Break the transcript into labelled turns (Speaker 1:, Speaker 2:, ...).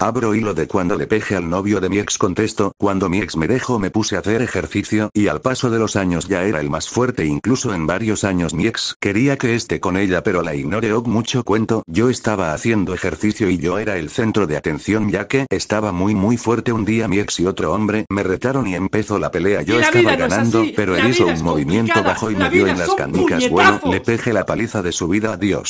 Speaker 1: Abro hilo de cuando le peje al novio de mi ex contesto, cuando mi ex me dejó me puse a hacer ejercicio y al paso de los años ya era el más fuerte incluso en varios años mi ex quería que esté con ella pero la ignoré oh, mucho cuento, yo estaba haciendo ejercicio y yo era el centro de atención ya que estaba muy muy fuerte un día mi ex y otro hombre me retaron y empezó la pelea yo estaba ganando pero él hizo un movimiento bajo y me dio en las canicas bueno, le peje la paliza
Speaker 2: de su vida adiós.